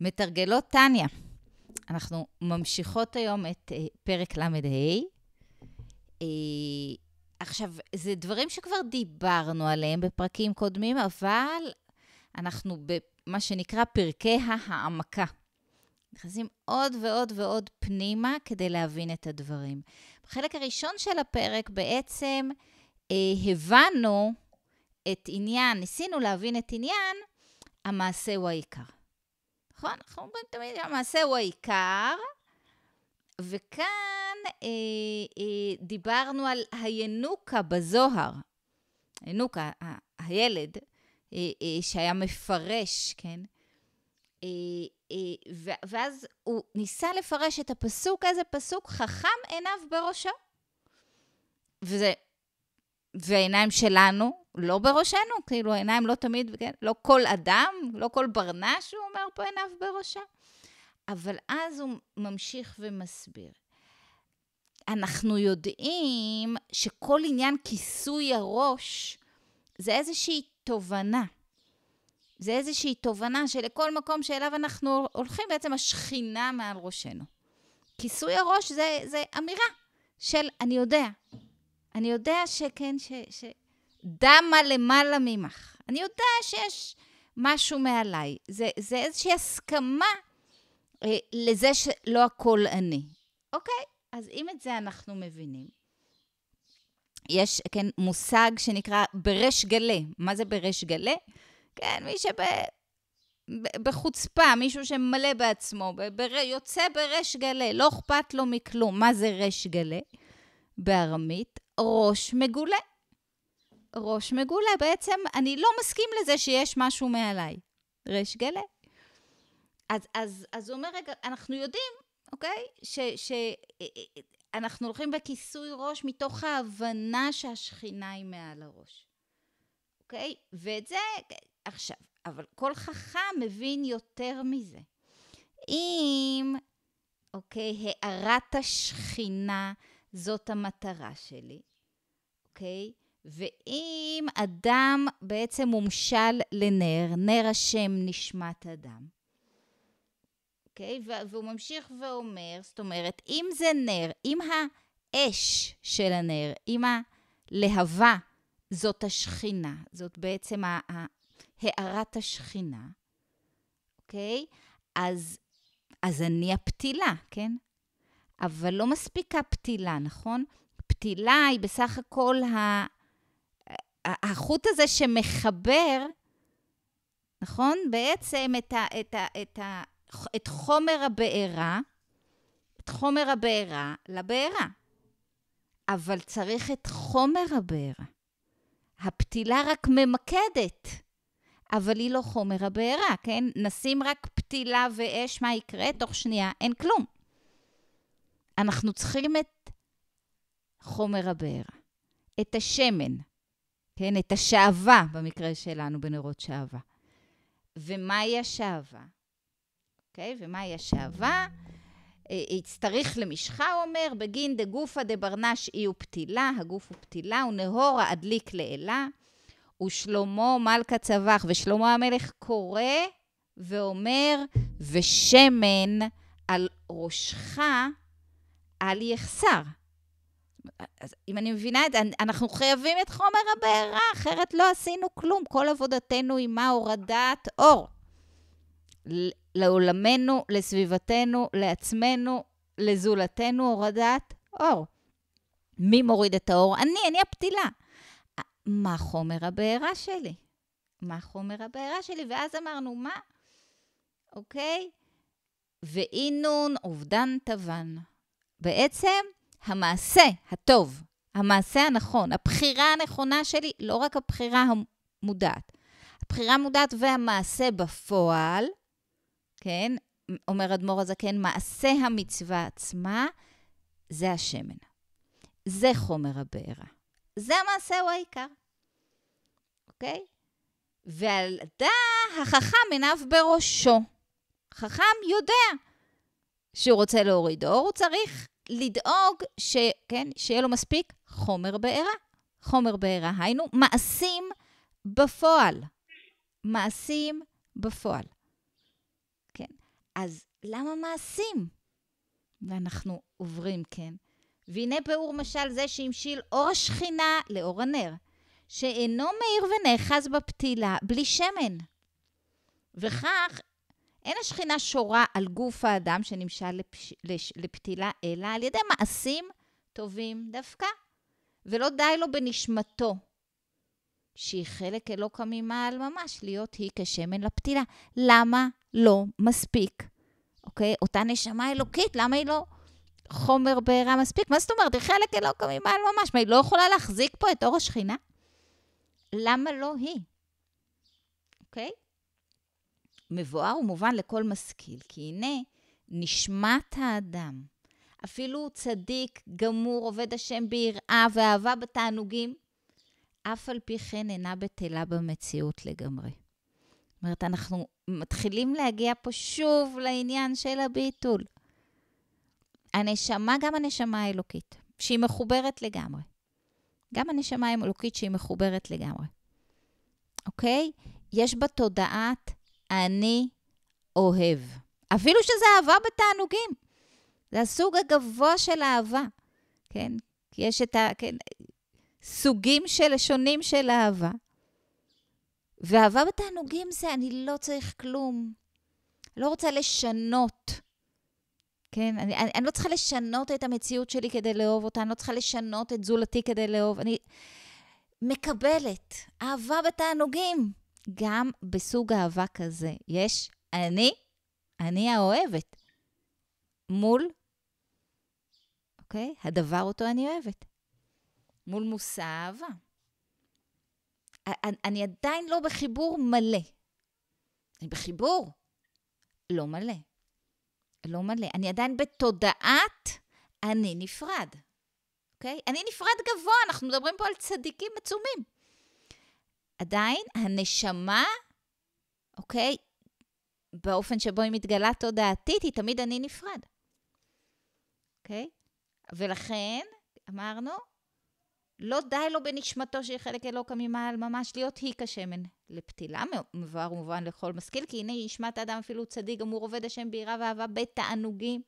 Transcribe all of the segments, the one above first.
מתרגלות טניה. אנחנו ממשיכות היום את אה, פרק ל"ה. אה, עכשיו, זה דברים שכבר דיברנו עליהם בפרקים קודמים, אבל אנחנו במה שנקרא פרקי ההעמקה. נכנסים עוד ועוד ועוד פנימה כדי להבין את הדברים. בחלק הראשון של הפרק בעצם אה, הבנו את עניין, ניסינו להבין את עניין המעשה הוא העיקר. נכון? אנחנו אומרים תמיד, שהמעשה הוא העיקר. וכאן אה, אה, דיברנו על הינוקה בזוהר. הינוקה, הילד, אה, אה, שהיה מפרש, כן? אה, אה, ואז הוא ניסה לפרש את הפסוק איזה פסוק חכם עיניו בראשו. וזה והעיניים שלנו לא בראשנו, כאילו העיניים לא תמיד, כן? לא כל אדם, לא כל ברנש, הוא אומר פה עיניו בראשה. אבל אז הוא ממשיך ומסביר. אנחנו יודעים שכל עניין כיסוי הראש זה איזושהי תובנה. זה איזושהי תובנה שלכל מקום שאליו אנחנו הולכים, בעצם השכינה מעל ראשנו. כיסוי הראש זה, זה אמירה של אני יודע, אני יודע שכן, ש... ש... דמה למעלה ממך. אני יודע שיש משהו מעליי. זה, זה איזושהי הסכמה אה, לזה שלא הכל אני. אוקיי? אז אם את זה אנחנו מבינים, יש, כן, מושג שנקרא בריש גלה. מה זה בריש גלה? כן, מי שב... בחוצפה, מישהו שמלא בעצמו, בר, יוצא בריש גלה, לא אכפת לו מכלום. מה זה ריש גלה? בארמית, ראש מגולה. ראש מגולה, בעצם אני לא מסכים לזה שיש משהו מעליי. ריש גלה. אז, אז, אז הוא אומר, רגע, אנחנו יודעים, אוקיי? שאנחנו אה, אה, הולכים בכיסוי ראש מתוך ההבנה שהשכינה היא מעל הראש, אוקיי? ואת זה, עכשיו, אבל כל חכם מבין יותר מזה. אם, אוקיי, הארת השכינה זאת המטרה שלי, אוקיי? ואם אדם בעצם מומשל לנר, נר השם נשמת אדם, אוקיי? והוא ממשיך ואומר, זאת אומרת, אם זה נר, אם האש של הנר, אם הלהבה, זאת השכינה, זאת בעצם הארת השכינה, אוקיי? אז, אז אני הפתילה, כן? אבל לא מספיקה פתילה, נכון? הפתילה היא בסך הכל ה... החוט הזה שמחבר, נכון? בעצם את, ה, את, ה, את, ה, את חומר הבעירה, את חומר הבעירה לבעירה. אבל צריך את חומר הבעירה. הפתילה רק ממקדת, אבל היא לא חומר הבעירה, כן? נשים רק פתילה ואש, מה יקרה? תוך שנייה אין כלום. אנחנו צריכים את חומר הבעירה, את השמן, כן, את השעווה, במקרה שלנו, בנרות שעווה. ומהי השעווה? אוקיי? Okay, ומהי השעווה? יצטרך אה, למשחה, הוא אומר, בגין דגופה דברנש אי ופתילה, הגוף הוא פתילה, ונהורה אדליק לאלה, ושלמה מלכה צבח, ושלמה המלך קורא ואומר, ושמן על ראשך אל יחסר. אז אם אני מבינה את זה, אנחנו חייבים את חומר הבעירה, אחרת לא עשינו כלום. כל עבודתנו היא מה? הורדת אור. לעולמנו, לסביבתנו, לעצמנו, לזולתנו, הורדת אור. מי מוריד את האור? אני, אני הפתילה. מה חומר הבעירה שלי? מה חומר הבעירה שלי? ואז אמרנו, מה? אוקיי? ואינון אובדן תוון. בעצם, המעשה הטוב, המעשה הנכון, הבחירה הנכונה שלי, לא רק הבחירה המודעת. הבחירה המודעת והמעשה בפועל, כן, אומר אדמו"ר הזקן, מעשה המצווה עצמה, זה השמן. זה חומר הבעירה. זה המעשה הוא העיקר, אוקיי? ועל דה החכם עיניו בראשו. חכם יודע שהוא רוצה להוריד אור, הוא צריך לדאוג ש, כן, שיהיה לו מספיק חומר בעירה. חומר בעירה, היינו, מעשים בפועל. מעשים בפועל. כן, אז למה מעשים? ואנחנו עוברים, כן. והנה ביאור משל זה שהמשיל אור השכינה לאור הנר, שאינו מאיר ונאחז בפתילה בלי שמן. וכך אין השכינה שורה על גוף האדם שנמשל לפש... לש... לפתילה, אלא על ידי מעשים טובים דווקא, ולא די לו בנשמתו, שהיא חלק אלוקא ממעל ממש, להיות היא כשמן לפתילה. למה לא מספיק? אוקיי? אותה נשמה אלוקית, למה היא לא חומר בעירה מספיק? מה זאת אומרת? היא חלק אלוקא ממעל ממש. מה, היא לא יכולה להחזיק פה את אור השכינה? למה לא היא? אוקיי? Okay? מבואר ומובן לכל משכיל, כי הנה נשמת האדם, אפילו צדיק, גמור, עובד השם ביראה ואהבה בתענוגים, אף על פי כן אינה בטלה במציאות לגמרי. זאת אומרת, אנחנו מתחילים להגיע פה שוב לעניין של הביטול. הנשמה, גם הנשמה האלוקית, שהיא מחוברת לגמרי. גם הנשמה האלוקית שהיא מחוברת לגמרי, אוקיי? יש בה תודעת אני אוהב. אפילו שזה אהבה בתענוגים. זה הסוג הגבוה של אהבה, כן? יש את ה... כן, סוגים של שונים של אהבה. ואהבה בתענוגים זה אני לא צריך כלום. לא רוצה לשנות. כן, אני, אני, אני לא צריכה לשנות את המציאות שלי כדי לאהוב אותה, אני לא צריכה לשנות את זולתי כדי לאהוב. אני מקבלת אהבה בתענוגים. גם בסוג אהבה כזה יש אני, אני האוהבת, מול, אוקיי? הדבר אותו אני אוהבת, מול מושא האהבה. אני, עדיין לא בחיבור מלא. אני בחיבור לא מלא. לא מלא. אני עדיין בתודעת אני נפרד. אוקיי? אני נפרד גבוה, אנחנו מדברים פה על צדיקים עצומים. עדיין הנשמה, אוקיי, באופן שבו היא מתגלה תודעתית, היא תמיד אני נפרד. אוקיי? ולכן, אמרנו, לא די לו בנשמתו שהיא חלק אלוקא ממעל ממש להיות היא כשמן. לפתילה מבואר ומובן לכל משכיל, כי הנה נשמת האדם אפילו צדיק אמור עובד השם בירה ואהבה בתענוגים.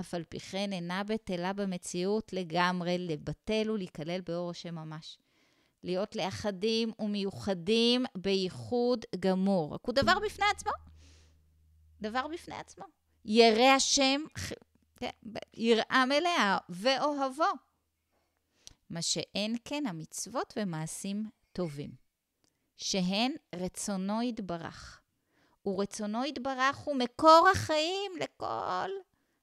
אף על פי כן אינה בטלה במציאות לגמרי, לבטל ולהיכלל באור השם ממש. להיות לאחדים ומיוחדים בייחוד גמור. רק הוא דבר בפני עצמו. דבר בפני עצמו. ירא השם, כן, יראה מלאה, ואוהבו. מה שאין כן המצוות ומעשים טובים, שהן רצונו יתברך. ורצונו יתברך הוא מקור החיים לכל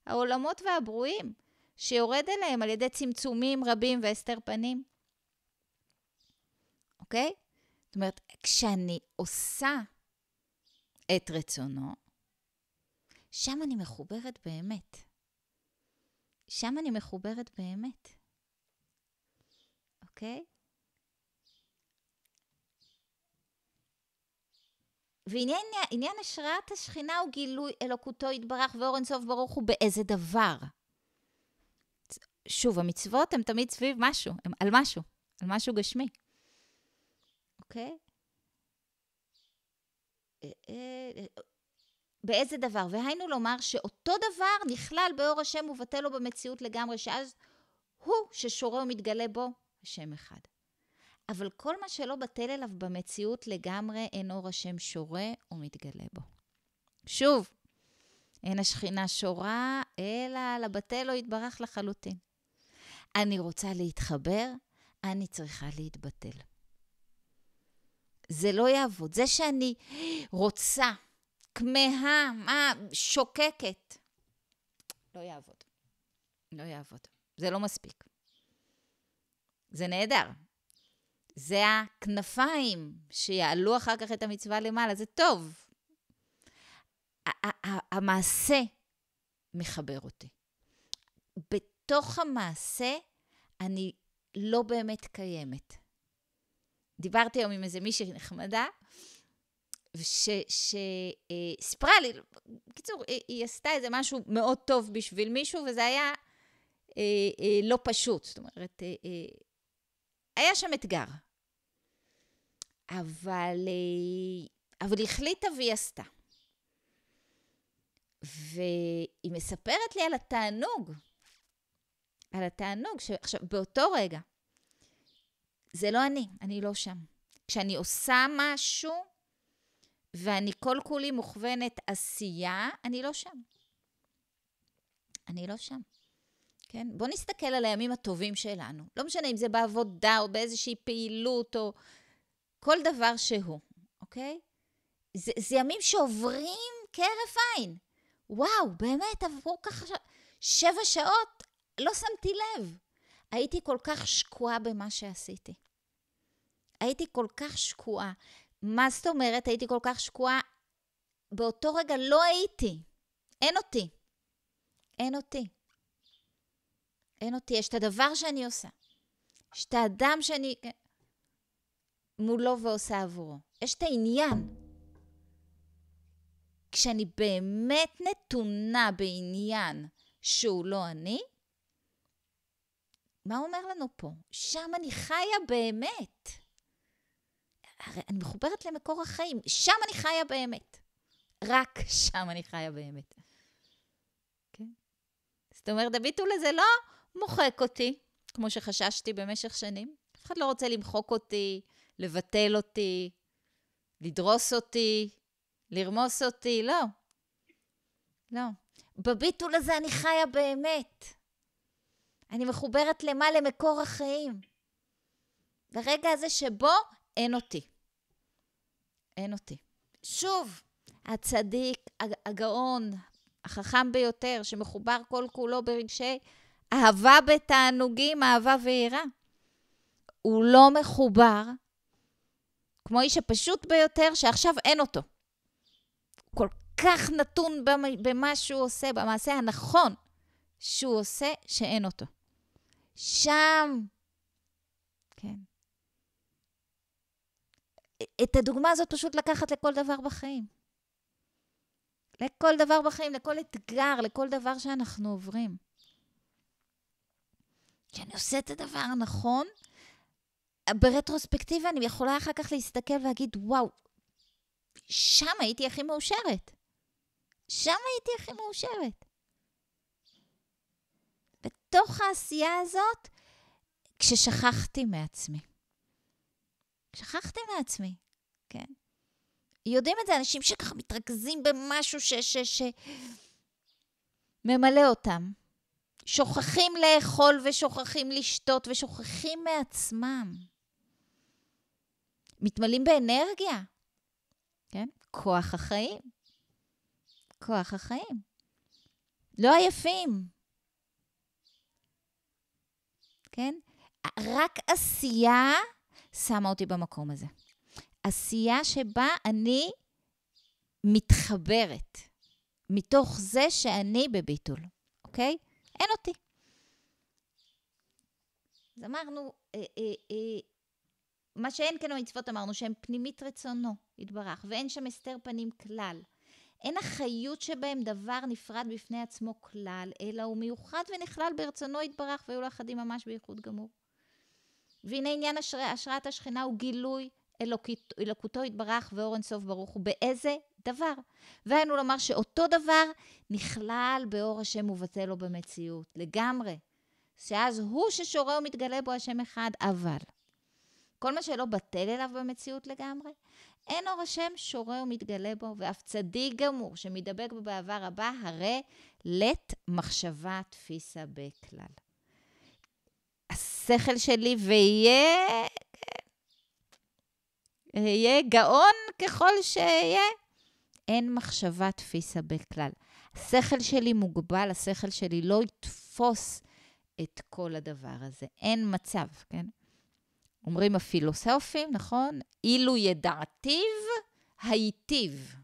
העולמות והברואים, שיורד אליהם על ידי צמצומים רבים והסתר פנים. אוקיי? זאת אומרת, כשאני עושה את רצונו, שם אני מחוברת באמת. שם אני מחוברת באמת, אוקיי? ועניין עניין השראת השכינה הוא גילוי אלוקותו יתברך ואור אינסוף ברוך הוא באיזה דבר. שוב, המצוות הן תמיד סביב משהו, הן על משהו, על משהו גשמי. אוקיי? אה, אה, אה, באיזה דבר? והיינו לומר שאותו דבר נכלל באור השם ובטל לו במציאות לגמרי, שאז הוא ששורה ומתגלה בו השם אחד. אבל כל מה שלא בטל אליו במציאות לגמרי, אין אור השם שורה ומתגלה בו. שוב, אין השכינה שורה, אלא הבטל לא יתברך לחלוטין. אני רוצה להתחבר, אני צריכה להתבטל. זה לא יעבוד. זה שאני רוצה, כמהה, מה, שוקקת, לא יעבוד. לא יעבוד. זה לא מספיק. זה נהדר. זה הכנפיים שיעלו אחר כך את המצווה למעלה, זה טוב. המעשה מחבר אותי. בתוך המעשה אני לא באמת קיימת. דיברתי היום עם איזה מישהי נחמדה, שסיפרה לי, בקיצור, היא, היא עשתה איזה משהו מאוד טוב בשביל מישהו, וזה היה אה, אה, לא פשוט. זאת אומרת, אה, אה, היה שם אתגר. אבל, אה, אבל היא החליטה והיא עשתה. והיא מספרת לי על התענוג. על התענוג. ש... עכשיו, באותו רגע זה לא אני, אני לא שם. כשאני עושה משהו ואני כל כולי מוכוונת עשייה, אני לא שם. אני לא שם. כן? בואו נסתכל על הימים הטובים שלנו. לא משנה אם זה בעבודה או באיזושהי פעילות או כל דבר שהוא, אוקיי? זה, זה ימים שעוברים כהרף עין. וואו, באמת, עברו ככה שבע שעות, לא שמתי לב. הייתי כל כך שקועה במה שעשיתי. הייתי כל כך שקועה. מה זאת אומרת הייתי כל כך שקועה? באותו רגע לא הייתי. אין אותי. אין אותי. אין אותי. יש את הדבר שאני עושה. יש את האדם שאני מולו ועושה עבורו. יש את העניין. כשאני באמת נתונה בעניין שהוא לא אני, מה הוא אומר לנו פה? שם אני חיה באמת. הרי אני מחוברת למקור החיים, שם אני חיה באמת. רק שם אני חיה באמת. כן? זאת אומרת, הביטול הזה לא מוחק אותי, כמו שחששתי במשך שנים. אף אחד לא רוצה למחוק אותי, לבטל אותי, לדרוס אותי, לרמוס אותי, לא. לא. בביטול הזה אני חיה באמת. אני מחוברת למה? למקור החיים. ברגע הזה שבו אין אותי. אין אותי. שוב, הצדיק, הגאון, החכם ביותר, שמחובר כל כולו ברגשי אהבה בתענוגים, אהבה ויראה. הוא לא מחובר, כמו איש הפשוט ביותר, שעכשיו אין אותו. כל כך נתון במה שהוא עושה, במעשה הנכון שהוא עושה, שאין אותו. שם. כן. את הדוגמה הזאת פשוט לקחת לכל דבר בחיים. לכל דבר בחיים, לכל אתגר, לכל דבר שאנחנו עוברים. כשאני עושה את הדבר הנכון, ברטרוספקטיבה אני יכולה אחר כך להסתכל ולהגיד, וואו, שם הייתי הכי מאושרת. שם הייתי הכי מאושרת. בתוך העשייה הזאת, כששכחתי מעצמי. שכחתי מעצמי, כן? יודעים את זה אנשים שככה מתרכזים במשהו שממלא ש, ש אותם. שוכחים לאכול ושוכחים לשתות ושוכחים מעצמם. מתמלאים באנרגיה, כן? כוח החיים. כוח החיים. לא עייפים, כן? רק עשייה שמה אותי במקום הזה. עשייה שבה אני מתחברת, מתוך זה שאני בביטול, אוקיי? אין אותי. אז אמרנו, אה, אה, אה, מה שאין כן במצוות אמרנו, שהן פנימית רצונו, יתברך, ואין שם הסתר פנים כלל. אין החיות שבהם דבר נפרד בפני עצמו כלל, אלא הוא מיוחד ונכלל ברצונו יתברך והיו לו אחדים ממש בייחוד גמור. והנה עניין השרא, השראת השכינה הוא גילוי אלוקית, אלוקותו יתברך ואור סוף ברוך הוא באיזה דבר. והיינו לומר שאותו דבר נכלל באור השם ובטל לו במציאות, לגמרי. שאז הוא ששורה ומתגלה בו השם אחד, אבל כל מה שלא בטל אליו במציאות לגמרי, אין אור השם שורה ומתגלה בו, ואף צדיק גמור שמדבק בו בעבר הבא, הרי לית מחשבה תפיסה בכלל. השכל שלי ויהיה... אהיה גאון ככל שאהיה. אין מחשבה תפיסה בכלל. השכל שלי מוגבל, השכל שלי לא יתפוס את כל הדבר הזה. אין מצב, כן? אומרים הפילוסופים, נכון? אילו ידעתיו, הייטיב.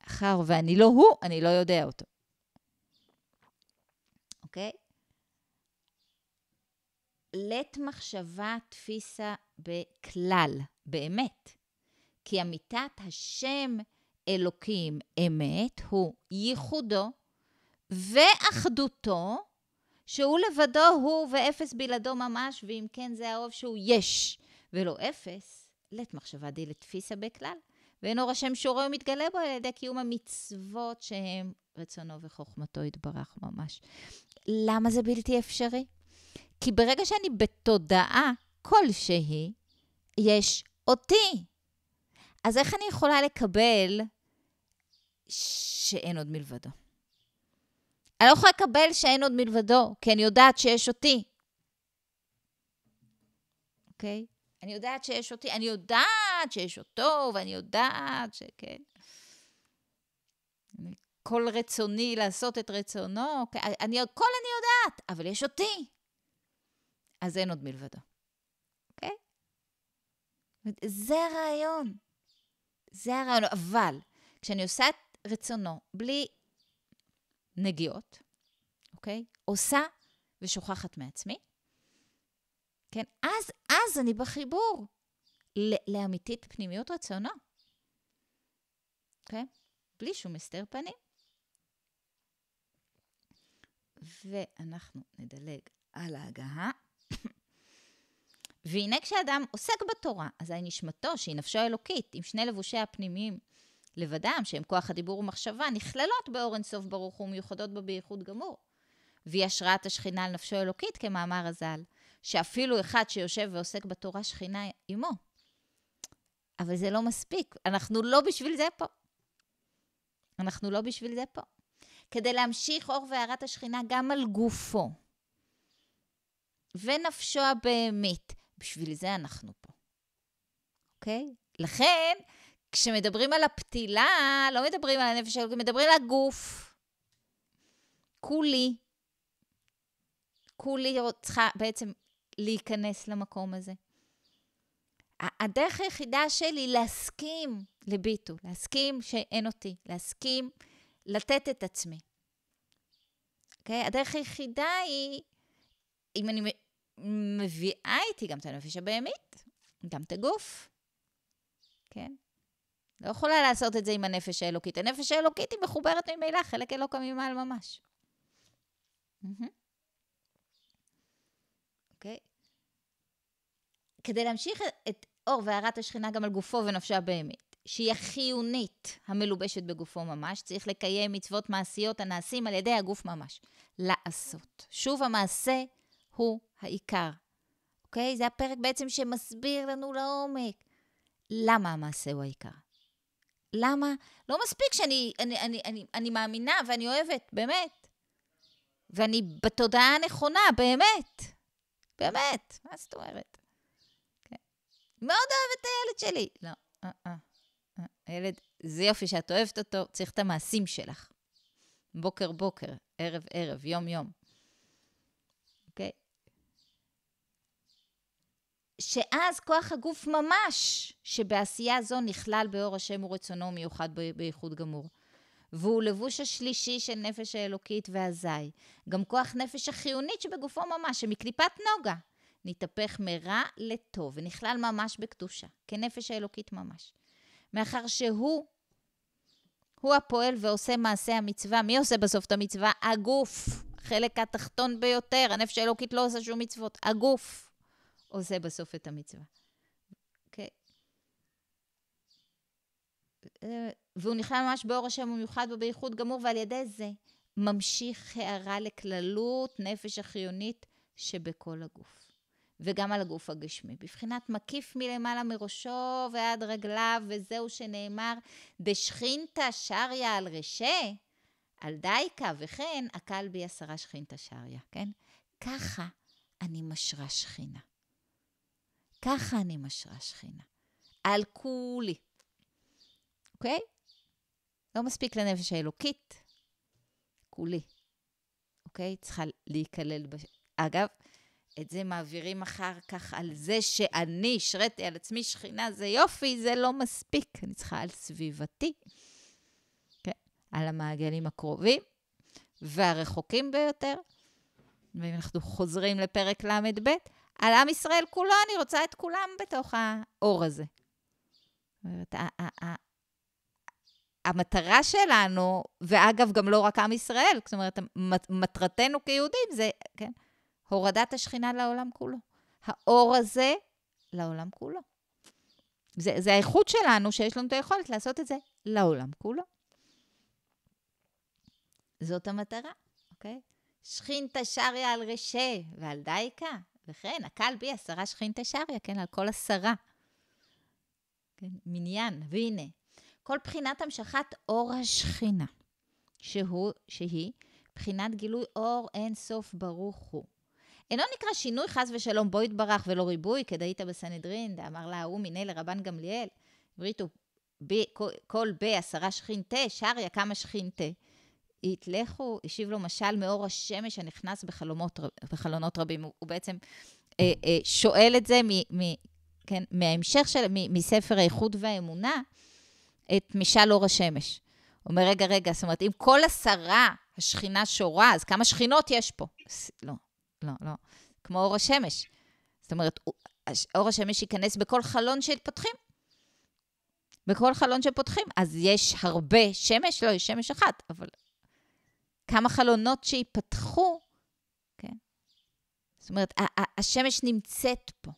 מאחר ואני לא הוא, אני לא יודע אותו. אוקיי? לית מחשבה תפיסה בכלל, באמת. כי אמיתת השם אלוקים אמת הוא ייחודו ואחדותו שהוא לבדו הוא ואפס בלעדו ממש, ואם כן זה הרוב שהוא יש, ולא אפס, לית מחשבה די לתפיסה בכלל, ואינו רשם שורו ומתגלה בו על ידי קיום המצוות שהם רצונו וחוכמתו יתברך ממש. למה זה בלתי אפשרי? כי ברגע שאני בתודעה כלשהי, יש אותי. אז איך אני יכולה לקבל שאין עוד מלבדו? אני לא יכולה לקבל שאין עוד מלבדו, כי אני יודעת שיש אותי. אוקיי? Okay? אני יודעת שיש אותי, אני יודעת שיש אותו, ואני יודעת שכן. כל רצוני לעשות את רצונו, okay? אוקיי? אני, הכל אני יודעת, אבל יש אותי. אז אין עוד מלבדו, אוקיי? Okay? זה הרעיון. זה הרעיון, אבל כשאני עושה את רצונו, בלי נגיעות, אוקיי? עושה ושוכחת מעצמי. כן? אז, אז אני בחיבור לאמיתית פנימיות רצונו, אוקיי? בלי שום הסתר פנים. ואנחנו נדלג על ההגהה. והנה כשאדם עוסק בתורה, אזי נשמתו, שהיא נפשו האלוקית, עם שני לבושיה הפנימיים לבדם, שהם כוח הדיבור ומחשבה, נכללות באור אינסוף ברוך הוא ומיוחדות בו בייחוד גמור. והיא השראת השכינה על נפשו אלוקית, כמאמר הז"ל, שאפילו אחד שיושב ועוסק בתורה שכינה עמו. אבל זה לא מספיק, אנחנו לא בשביל זה פה. אנחנו לא בשביל זה פה. כדי להמשיך אור והארת השכינה גם על גופו ונפשו הבהמית, בשביל זה אנחנו פה, אוקיי? לכן, כשמדברים על הפתילה, לא מדברים על הנפש האלוקית, מדברים על הגוף. כולי, כולי צריכה בעצם להיכנס למקום הזה. הדרך היחידה שלי להסכים לביטו, להסכים שאין אותי, להסכים לתת את עצמי. Okay? אוקיי? הדרך היחידה היא, אם אני מביאה איתי גם את הנפש הבהמית, גם את הגוף, כן? Okay? לא יכולה לעשות את זה עם הנפש האלוקית. הנפש האלוקית היא מחוברת ממילא, חלק אלוקא ממעל ממש. אוקיי? Okay. כדי להמשיך את אור והארת השכינה גם על גופו ונפשה באמת, שהיא החיונית המלובשת בגופו ממש, צריך לקיים מצוות מעשיות הנעשים על ידי הגוף ממש. לעשות. שוב, המעשה הוא העיקר. אוקיי? Okay? זה הפרק בעצם שמסביר לנו לעומק למה המעשה הוא העיקר. למה? לא מספיק שאני אני, אני, אני, אני מאמינה ואני אוהבת, באמת. ואני בתודעה הנכונה, באמת. באמת, מה זאת אומרת? Okay. כן. מאוד אוהבת את הילד שלי. לא, אה, אה. הילד, אה. זה יופי שאת אוהבת אותו, צריך את המעשים שלך. בוקר בוקר, ערב ערב, יום יום. שאז כוח הגוף ממש, שבעשייה זו נכלל באור השם ורצונו מיוחד בייחוד גמור. והוא לבוש השלישי של נפש האלוקית והזי. גם כוח נפש החיונית שבגופו ממש, שמקליפת נוגה, נתהפך מרע לטוב, ונכלל ממש בקדושה, כנפש האלוקית ממש. מאחר שהוא, הוא הפועל ועושה מעשה המצווה. מי עושה בסוף את המצווה? הגוף. חלק התחתון ביותר. הנפש האלוקית לא עושה שום מצוות. הגוף. עושה בסוף את המצווה. אוקיי? Okay. אה, והוא נכלל ממש באור השם המיוחד ובייחוד גמור, ועל ידי זה ממשיך הערה לכללות נפש החיונית שבכל הגוף. וגם על הגוף הגשמי, בבחינת מקיף מלמעלה מראשו ועד רגליו, וזהו שנאמר, דשכינתא שריה על רשע, על דייקה, וכן, הקל בי עשרה שכינתא שריה, כן? ככה אני משרה שכינה. ככה אני משרה שכינה. על כולי. אוקיי? לא מספיק לנפש האלוקית, כולי. אוקיי? צריכה להיכלל בש... אגב, את זה מעבירים אחר כך על זה שאני השריתי על עצמי שכינה, זה יופי, זה לא מספיק. אני צריכה על סביבתי, כן? על המעגלים הקרובים והרחוקים ביותר. ואם אנחנו חוזרים לפרק ל"ב, על עם ישראל כולו, אני רוצה את כולם בתוך האור הזה. המטרה שלנו, ואגב, גם לא רק עם ישראל, זאת אומרת, מטרתנו כיהודים זה, כן, הורדת השכינה לעולם כולו. האור הזה לעולם כולו. זה, זה האיכות שלנו, שיש לנו את היכולת לעשות את זה לעולם כולו. זאת המטרה, אוקיי? שכינתא שריה על רשע ועל דייקה, וכן, הקל בי עשרה שכינתה שריה, כן, על כל עשרה. כן, מניין, והנה. כל בחינת המשכת אור השכינה, שהוא, שהיא בחינת גילוי אור אין סוף ברוך הוא. אינו נקרא שינוי חס ושלום, בו יתברך ולא ריבוי, כדאית בסנהדרין, דאמר לה ההוא מיני לרבן גמליאל, בריתו, כל, בי ב עשרה שכינתה, שריה כמה שכינתה. אית לכו, השיב לו משל מאור השמש הנכנס בחלומות, בחלונות רבים. הוא, הוא בעצם אה, אה, שואל את זה מ, מ, כן, מההמשך של, מ, מספר האיחוד והאמונה, את משל אור השמש. הוא אומר, רגע, רגע, זאת אומרת, אם כל עשרה השכינה שורה, אז כמה שכינות יש פה? לא, לא, לא. כמו אור השמש. זאת אומרת, אור השמש ייכנס בכל חלון שפותחים. בכל חלון שפותחים. אז יש הרבה שמש? לא, יש שמש אחת, אבל כמה חלונות שייפתחו, כן? זאת אומרת, השמש נמצאת פה.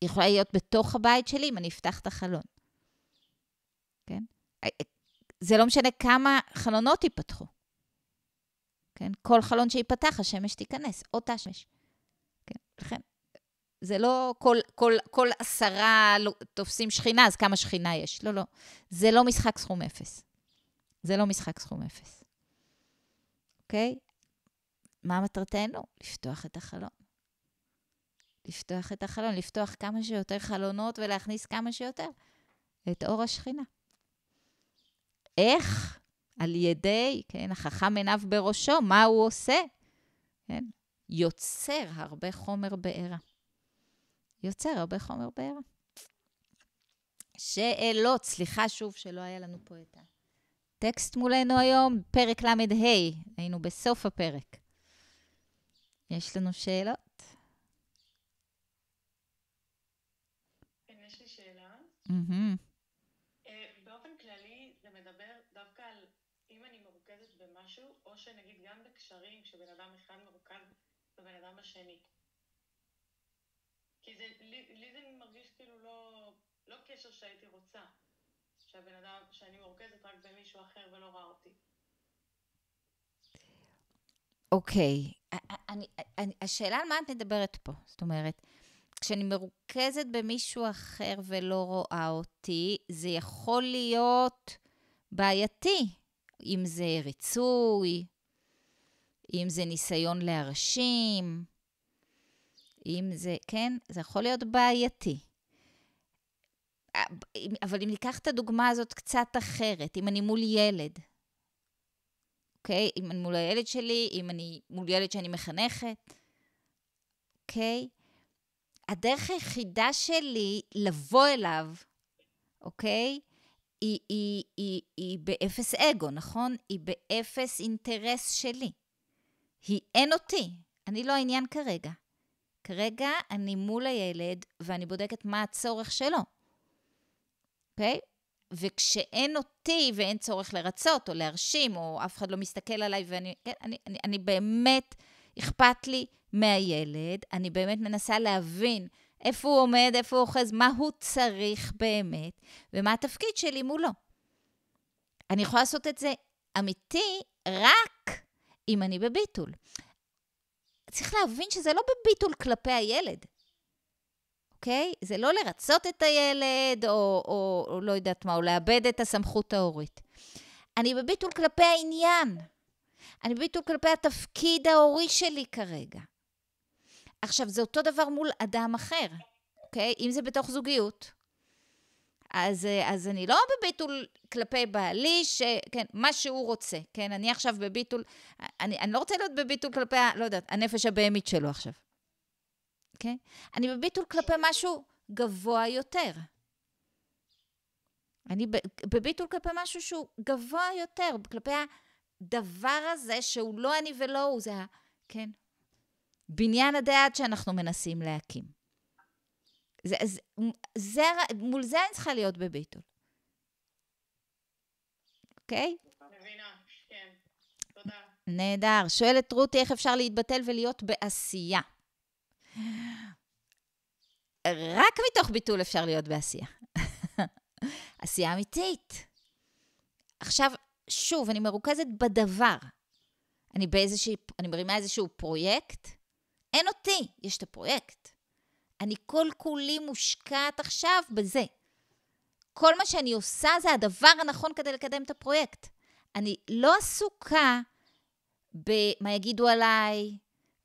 היא יכולה להיות בתוך הבית שלי אם אני אפתח את החלון. כן? אה, אה, זה לא משנה כמה חלונות ייפתחו. כן? כל חלון שייפתח, השמש תיכנס, אותה שמש. כן? לכן, זה לא כל, כל, כל עשרה לא, תופסים שכינה, אז כמה שכינה יש. לא, לא. זה לא משחק סכום אפס. זה לא משחק סכום אפס. אוקיי? מה מטרתנו? לפתוח את החלון. לפתוח את החלון, לפתוח כמה שיותר חלונות ולהכניס כמה שיותר את אור השכינה. איך? על ידי, כן, החכם עיניו בראשו, מה הוא עושה? כן, יוצר הרבה חומר בעירה. יוצר הרבה חומר בעירה. שאלות, סליחה שוב שלא היה לנו פה את ה... הטקסט מולנו היום, פרק ל"ה, hey, היינו בסוף הפרק. יש לנו שאלות? יש לי שאלה. Mm-hmm. במשהו, או שנגיד גם בקשרים, כשבן אדם אחד מרוכז בבן אדם השני. כי זה, לי, לי זה מרגיש כאילו לא, לא קשר שהייתי רוצה. שהבן-אדם, שאני מורכזת רק במישהו אחר ולא ראה אותי. אוקיי, אני, אני, השאלה על מה את מדברת פה, זאת אומרת, כשאני מרוכזת במישהו אחר ולא רואה אותי, זה יכול להיות בעייתי, אם זה ריצוי, אם זה ניסיון להרשים, אם זה, כן, זה יכול להיות בעייתי. אה, אבל אם ניקח את הדוגמה הזאת קצת אחרת, אם אני מול ילד, אוקיי? Okay? אם אני מול הילד שלי, אם אני מול ילד שאני מחנכת, אוקיי? Okay? הדרך היחידה שלי לבוא אליו, אוקיי? Okay? היא, היא, היא, היא, היא באפס אגו, נכון? היא באפס אינטרס שלי. היא אין אותי, אני לא העניין כרגע. כרגע אני מול הילד ואני בודקת מה הצורך שלו. אוקיי? וכשאין אותי ואין צורך לרצות או להרשים, או אף אחד לא מסתכל עליי ואני כן, אני, אני, אני באמת, אכפת לי מהילד, אני באמת מנסה להבין איפה הוא עומד, איפה הוא אוחז, מה הוא צריך באמת, ומה התפקיד שלי מולו. אני יכולה לעשות את זה אמיתי רק אם אני בביטול. צריך להבין שזה לא בביטול כלפי הילד, אוקיי? זה לא לרצות את הילד, או, או, או לא יודעת מה, או לאבד את הסמכות ההורית. אני בביטול כלפי העניין. אני בביטול כלפי התפקיד ההורי שלי כרגע. עכשיו, זה אותו דבר מול אדם אחר, אוקיי? אם זה בתוך זוגיות. אז, אז אני לא בביטול כלפי בעלי, ש... כן, מה שהוא רוצה, כן? אני עכשיו בביטול, אני, אני לא רוצה להיות בביטול כלפי, לא יודעת, הנפש הבהמית שלו עכשיו. אוקיי? Okay? אני בביטול כלפי משהו גבוה יותר. אני בביטול כלפי משהו שהוא גבוה יותר, כלפי הדבר הזה שהוא לא אני ולא הוא, זה ה... כן. בניין הדעת שאנחנו מנסים להקים. זה, זה, זה, מול זה אני צריכה להיות בביטול. אוקיי? Okay? מבינה, כן. תודה. נהדר. שואלת רותי איך אפשר להתבטל ולהיות בעשייה. רק מתוך ביטול אפשר להיות בעשייה. עשייה אמיתית. עכשיו, שוב, אני מרוכזת בדבר. אני באיזושהי, אני מרימה איזשהו פרויקט, אין אותי, יש את הפרויקט. אני כל-כולי מושקעת עכשיו בזה. כל מה שאני עושה זה הדבר הנכון כדי לקדם את הפרויקט. אני לא עסוקה במה יגידו עליי,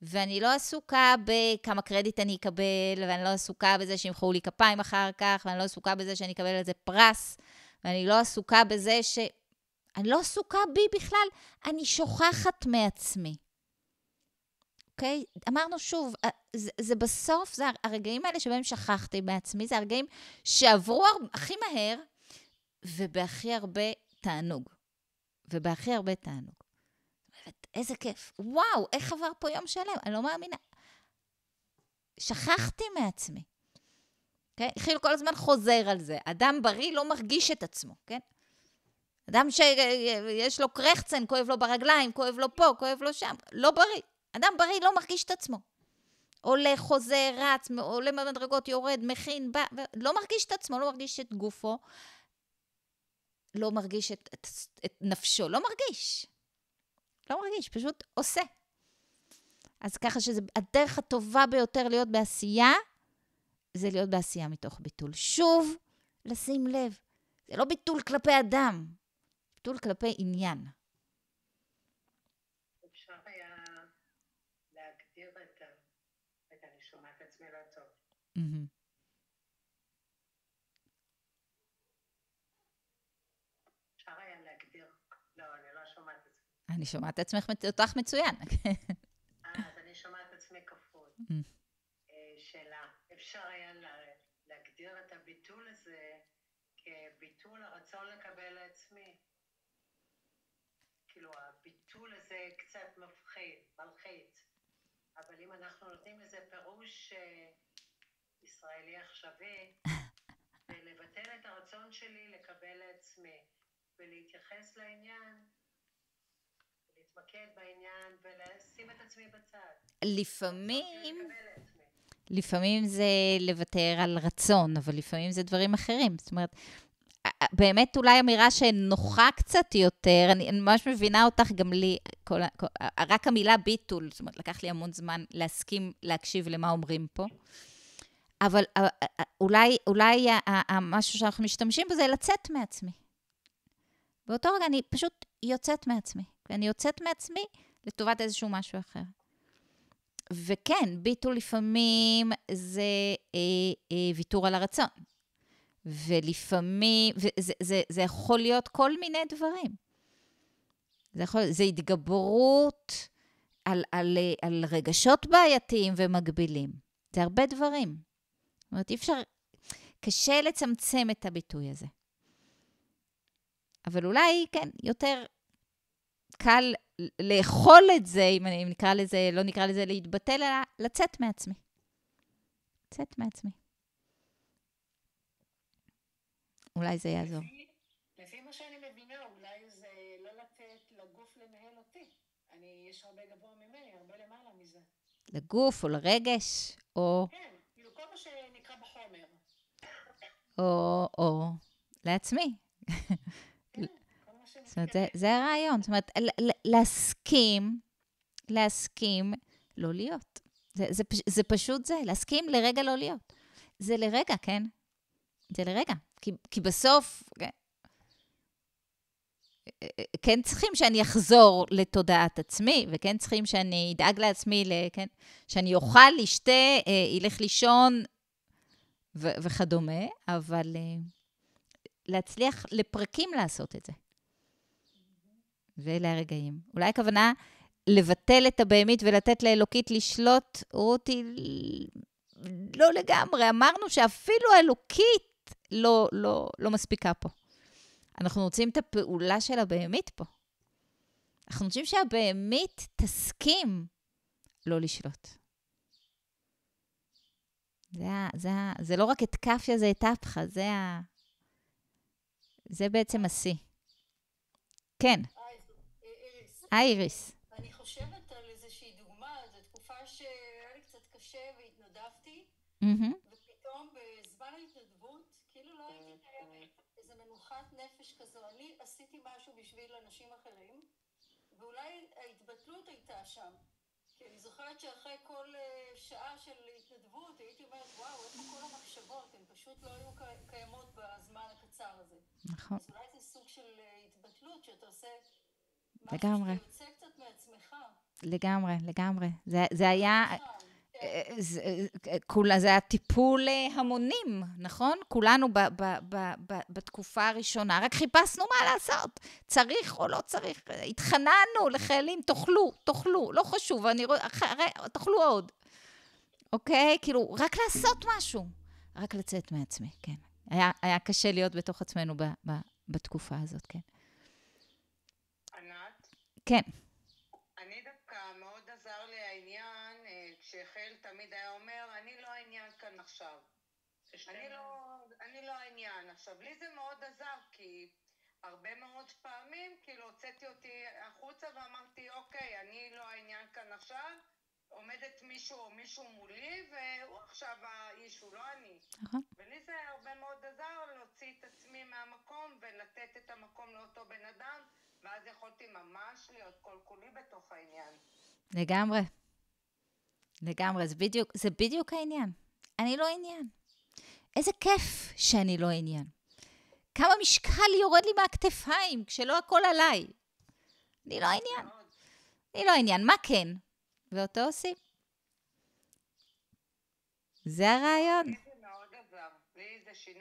ואני לא עסוקה בכמה קרדיט אני אקבל, ואני לא עסוקה בזה שימחאו לי כפיים אחר כך, ואני לא עסוקה בזה שאני אקבל על זה פרס, ואני לא עסוקה בזה ש... אני לא עסוקה בי בכלל, אני שוכחת מעצמי. אוקיי? Okay? אמרנו שוב, אה, זה, זה בסוף, זה הרגעים האלה שבהם שכחתי מעצמי, זה הרגעים שעברו הכי מהר, ובהכי הרבה תענוג. ובהכי הרבה תענוג. איזה כיף. וואו, איך עבר פה יום שלם? אני לא מאמינה. שכחתי מעצמי. כן? אוקיי? Okay? חיל כל הזמן חוזר על זה. אדם בריא לא מרגיש את עצמו, כן? אדם שיש לו קרחצן, כואב לו ברגליים, כואב לו פה, כואב לו שם, לא בריא. אדם בריא לא מרגיש את עצמו. עולה, חוזר, רץ, עולה במדרגות, יורד, מכין, בא, לא מרגיש את עצמו, לא מרגיש את גופו, לא מרגיש את, את, את נפשו, לא מרגיש. לא מרגיש, פשוט עושה. אז ככה שהדרך הטובה ביותר להיות בעשייה, זה להיות בעשייה מתוך ביטול. שוב, לשים לב, זה לא ביטול כלפי אדם, ביטול כלפי עניין. Mm-hmm. אני שומעת את עצמך, אותך מצוין. אה, אז אני שומעת את עצמי כפול. Mm. אה, שאלה, אפשר היה להגדיר את הביטול הזה כביטול הרצון לקבל לעצמי. כאילו, הביטול הזה קצת מפחיד, מלחיץ. אבל אם אנחנו נותנים לזה פירוש אה, ישראלי עכשווי, ולבטל את הרצון שלי לקבל לעצמי, ולהתייחס לעניין להתמקד בעניין ולשים את עצמי בצד. לפעמים... לא לפעמים זה לוותר על רצון, אבל לפעמים זה דברים אחרים. זאת אומרת, באמת אולי אמירה שנוחה קצת יותר, אני, אני ממש מבינה אותך, גם לי, כל, כל, רק המילה ביטול, זאת אומרת, לקח לי המון זמן להסכים להקשיב למה אומרים פה. אבל אולי, אולי משהו שאנחנו משתמשים בו זה לצאת מעצמי. באותו רגע אני פשוט יוצאת מעצמי. אני יוצאת מעצמי לטובת איזשהו משהו אחר. וכן, ביטול לפעמים זה אה, אה, ויתור על הרצון. ולפעמים, וזה, זה, זה יכול להיות כל מיני דברים. זה, יכול, זה התגברות על, על, אה, על רגשות בעייתיים ומגבילים. זה הרבה דברים. זאת אומרת, אי אפשר, קשה לצמצם את הביטוי הזה. אבל אולי, כן, יותר קל לאכול את זה, אם, אם נקרא לזה, לא נקרא לזה להתבטל, אלא לצאת מעצמי. לצאת מעצמי. אולי זה יעזור. לפי מה שאני מבינה, אולי זה לא לתת לגוף לנהל אותי. אני, יש הרבה גבוה ממני, הרבה למעלה מזה. לגוף או לרגש, או... כן, כאילו כל מה שנקרא בחומר. או, או, לעצמי. זאת אומרת, כן. זה, זה הרעיון. זאת אומרת, להסכים, להסכים לא להיות. זה, זה, זה זה פשוט זה, להסכים לרגע לא להיות. זה לרגע, כן? זה לרגע. כי, כי בסוף, כן, כן צריכים שאני אחזור לתודעת עצמי, וכן צריכים שאני אדאג לעצמי, כן, שאני אוכל, אשתה, אלך אה, לישון וכדומה, אבל אה, להצליח לפרקים לעשות את זה. ואלה הרגעים. אולי הכוונה לבטל את הבהמית ולתת לאלוקית לשלוט, רותי, לא לגמרי. אמרנו שאפילו האלוקית לא, לא, לא מספיקה פה. אנחנו רוצים את הפעולה של הבהמית פה. אנחנו רוצים שהבהמית תסכים לא לשלוט. זה, זה, זה לא רק את כאפיה, זה את אפחה, זה, זה בעצם השיא. כן. היי איריס. אני חושבת על איזושהי דוגמה, זו תקופה שהיה לי קצת קשה והתנדבתי, ופתאום בזמן ההתנדבות, כאילו לא הייתי קיימת איזו מנוחת נפש כזו. אני עשיתי משהו בשביל אנשים אחרים, ואולי ההתבטלות הייתה שם. כי אני זוכרת שאחרי כל אה, שעה של התנדבות, הייתי אומרת, וואו, איפה כל המחשבות? הן פשוט לא היו קיימות בזמן הקצר הזה. נכון. אז אולי זה סוג של אה, התבטלות שאתה עושה... לגמרי. לגמרי, לגמרי. זה, זה היה... אה, נכון, כן. אה, זה, אה, כולה, זה היה טיפול המונים, נכון? כולנו ב, ב, ב, ב, בתקופה הראשונה, רק חיפשנו מה לעשות, צריך או לא צריך. התחננו לחיילים, תאכלו, תאכלו, לא חשוב, אני רואה, אחרי, תאכלו עוד. אוקיי? כאילו, רק לעשות משהו, רק לצאת מעצמי, כן. היה, היה קשה להיות בתוך עצמנו ב, ב, בתקופה הזאת, כן. כן. אני דווקא מאוד עזר לי העניין, אה, כשחיל תמיד היה אומר, אני לא העניין כאן עכשיו. אני לא, אני לא העניין. עכשיו, לי זה מאוד עזר, כי הרבה מאוד פעמים, כאילו, הוצאתי אותי החוצה ואמרתי, אוקיי, אני לא העניין כאן עכשיו, עומדת מישהו או מישהו מולי, והוא עכשיו האיש, הוא לא אני. נכון. ולי זה הרבה מאוד עזר להוציא את עצמי מהמקום ולתת את המקום לאותו בן אדם. ואז יכולתי ממש להיות כל כולי בתוך העניין. לגמרי. לגמרי, זה בדיוק, זה בדיוק העניין. אני לא עניין. איזה כיף שאני לא עניין. כמה משקל יורד לי מהכתפיים, כשלא הכל עליי. אני לא עניין. אני לא עניין, מה כן? ואותו עושים. זה הרעיון. זה